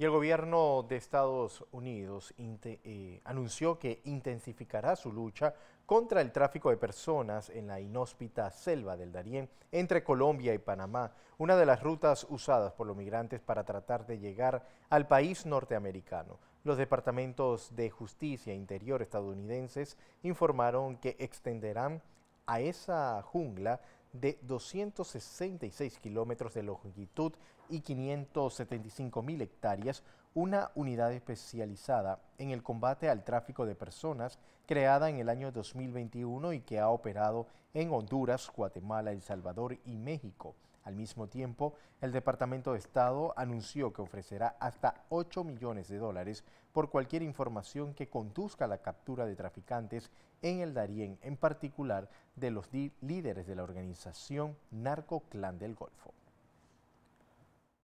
Y el gobierno de Estados Unidos eh, anunció que intensificará su lucha contra el tráfico de personas en la inhóspita selva del Darién entre Colombia y Panamá, una de las rutas usadas por los migrantes para tratar de llegar al país norteamericano. Los departamentos de justicia interior estadounidenses informaron que extenderán a esa jungla de 266 kilómetros de longitud y 575 mil hectáreas, una unidad especializada en el combate al tráfico de personas creada en el año 2021 y que ha operado en Honduras, Guatemala, El Salvador y México. Al mismo tiempo, el Departamento de Estado anunció que ofrecerá hasta 8 millones de dólares por cualquier información que conduzca a la captura de traficantes en el Darién, en particular de los líderes de la organización Clan del Golfo.